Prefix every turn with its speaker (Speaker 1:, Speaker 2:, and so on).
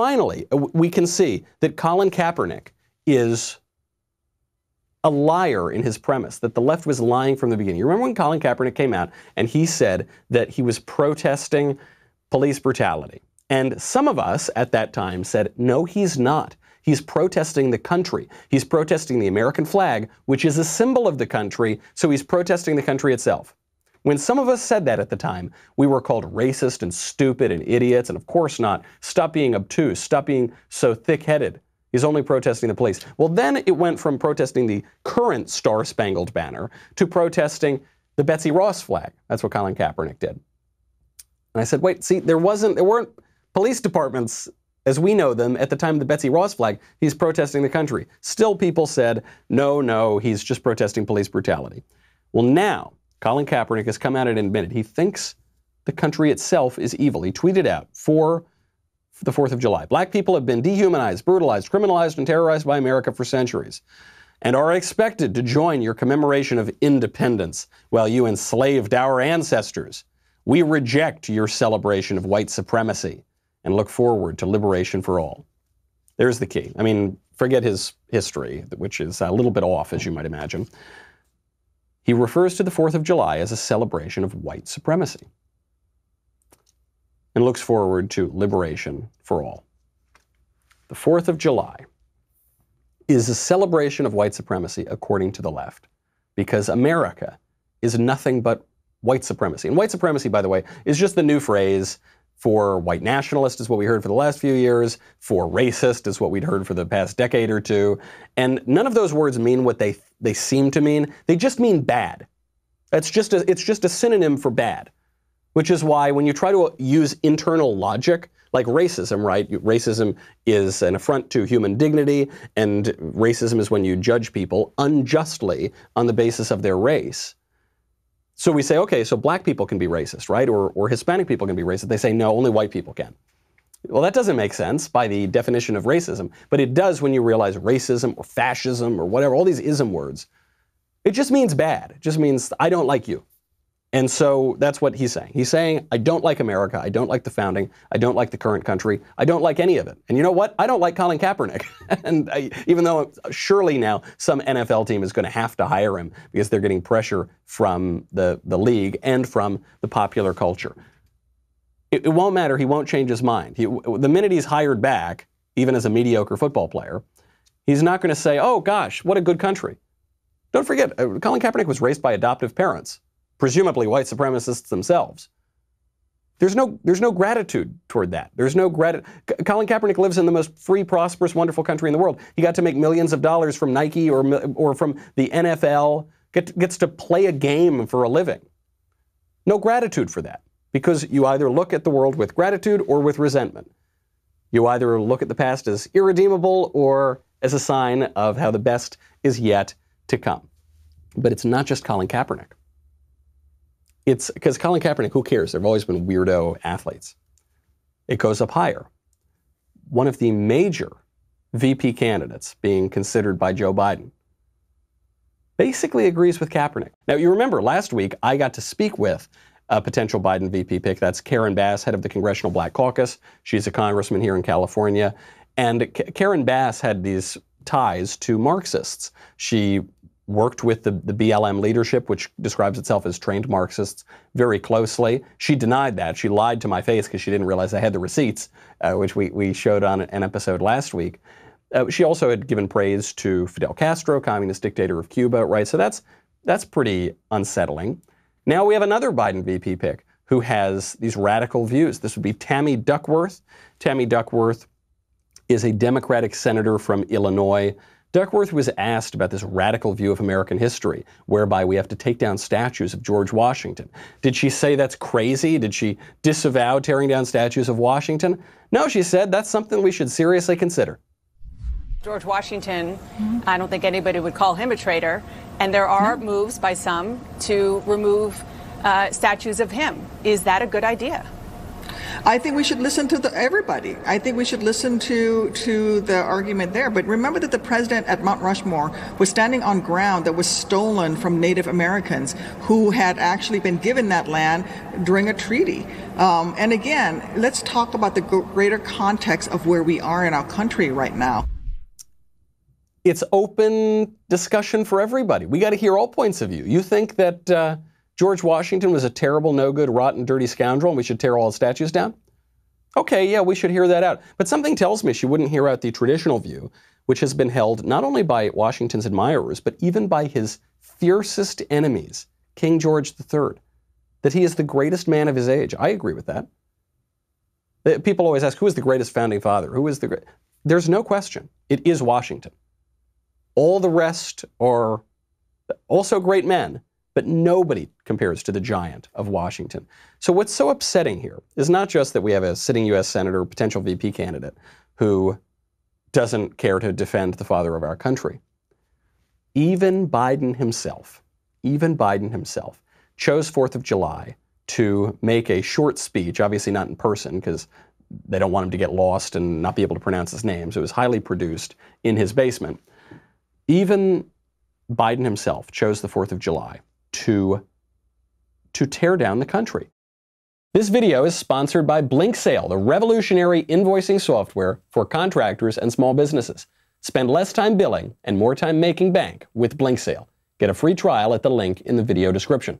Speaker 1: finally, uh, we can see that Colin Kaepernick is a liar in his premise, that the left was lying from the beginning. You remember when Colin Kaepernick came out and he said that he was protesting police brutality? And some of us at that time said, no, he's not. He's protesting the country. He's protesting the American flag, which is a symbol of the country, so he's protesting the country itself. When some of us said that at the time, we were called racist and stupid and idiots, and of course not. Stop being obtuse. Stop being so thick headed. He's only protesting the police. Well, then it went from protesting the current Star Spangled Banner to protesting the Betsy Ross flag. That's what Colin Kaepernick did. And I said, wait, see, there wasn't, there weren't police departments as we know them at the time of the Betsy Ross flag. He's protesting the country. Still, people said, no, no, he's just protesting police brutality. Well, now Colin Kaepernick has come out and admitted he thinks the country itself is evil. He tweeted out for the 4th of July Black people have been dehumanized, brutalized, criminalized, and terrorized by America for centuries and are expected to join your commemoration of independence while you enslaved our ancestors. We reject your celebration of white supremacy and look forward to liberation for all. There's the key. I mean, forget his history, which is a little bit off, as you might imagine. He refers to the 4th of July as a celebration of white supremacy and looks forward to liberation for all. The 4th of July is a celebration of white supremacy, according to the left, because America is nothing but white supremacy. And white supremacy, by the way, is just the new phrase for white nationalist is what we heard for the last few years, for racist is what we'd heard for the past decade or two. And none of those words mean what they they seem to mean. They just mean bad. It's just a, it's just a synonym for bad. Which is why when you try to use internal logic, like racism, right? Racism is an affront to human dignity, and racism is when you judge people unjustly on the basis of their race. So we say, okay, so black people can be racist, right? Or, or Hispanic people can be racist. They say, no, only white people can. Well, that doesn't make sense by the definition of racism, but it does when you realize racism or fascism or whatever, all these ism words. It just means bad. It just means I don't like you. And so that's what he's saying. He's saying, I don't like America. I don't like the founding. I don't like the current country. I don't like any of it. And you know what? I don't like Colin Kaepernick. and I, even though surely now some NFL team is going to have to hire him because they're getting pressure from the, the league and from the popular culture. It, it won't matter. He won't change his mind. He, the minute he's hired back, even as a mediocre football player, he's not going to say, oh gosh, what a good country. Don't forget, uh, Colin Kaepernick was raised by adoptive parents presumably white supremacists themselves. There's no, there's no gratitude toward that. There's no gratitude. Colin Kaepernick lives in the most free, prosperous, wonderful country in the world. He got to make millions of dollars from Nike or, or from the NFL, Get, gets to play a game for a living. No gratitude for that because you either look at the world with gratitude or with resentment. You either look at the past as irredeemable or as a sign of how the best is yet to come. But it's not just Colin Kaepernick it's because Colin Kaepernick, who cares? they have always been weirdo athletes. It goes up higher. One of the major VP candidates being considered by Joe Biden basically agrees with Kaepernick. Now, you remember last week I got to speak with a potential Biden VP pick. That's Karen Bass, head of the Congressional Black Caucus. She's a congressman here in California. And K- Karen Bass had these ties to Marxists. She worked with the, the BLM leadership, which describes itself as trained Marxists, very closely. She denied that. She lied to my face because she didn't realize I had the receipts, uh, which we, we showed on an episode last week. Uh, she also had given praise to Fidel Castro, communist dictator of Cuba, right? So that's that's pretty unsettling. Now we have another Biden VP pick who has these radical views. This would be Tammy Duckworth. Tammy Duckworth is a Democratic senator from Illinois. Duckworth was asked about this radical view of American history, whereby we have to take down statues of George Washington. Did she say that's crazy? Did she disavow tearing down statues of Washington? No, she said that's something we should seriously consider. George Washington, mm-hmm. I don't think anybody would call him a traitor. And there are no. moves by some to remove uh, statues of him. Is that a good idea? I think we should listen to the, everybody. I think we should listen to to the argument there. But remember that the president at Mount Rushmore was standing on ground that was stolen from Native Americans who had actually been given that land during a treaty. Um, and again, let's talk about the greater context of where we are in our country right now. It's open discussion for everybody. We got to hear all points of view. You think that. Uh George Washington was a terrible, no good, rotten, dirty scoundrel, and we should tear all his statues down? Okay, yeah, we should hear that out. But something tells me she wouldn't hear out the traditional view, which has been held not only by Washington's admirers, but even by his fiercest enemies, King George III, that he is the greatest man of his age. I agree with that. People always ask, who is the greatest founding father? Who is the great? There's no question. It is Washington. All the rest are also great men, but nobody compares to the giant of Washington. So, what's so upsetting here is not just that we have a sitting U.S. Senator, potential VP candidate, who doesn't care to defend the father of our country. Even Biden himself, even Biden himself, chose 4th of July to make a short speech, obviously not in person, because they don't want him to get lost and not be able to pronounce his name. So it was highly produced in his basement. Even Biden himself chose the 4th of July to, to tear down the country. This video is sponsored by BlinkSale, the revolutionary invoicing software for contractors and small businesses. Spend less time billing and more time making bank with BlinkSale. Get a free trial at the link in the video description.